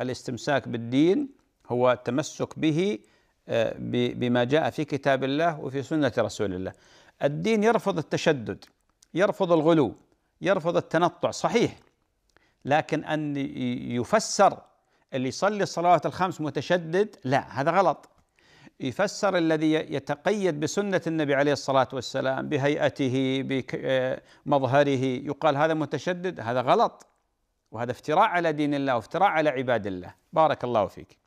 الاستمساك بالدين هو التمسك به آه، بما جاء في كتاب الله وفي سنة رسول الله الدين يرفض التشدد يرفض الغلو يرفض التنطع صحيح لكن أن يفسر اللي يصلي الصلوات الخمس متشدد لا هذا غلط يفسر الذي يتقيد بسنة النبي عليه الصلاة والسلام بهيئته بمظهره آه، يقال هذا متشدد هذا غلط وهذا افتراء على دين الله وافتراء على عباد الله بارك الله فيك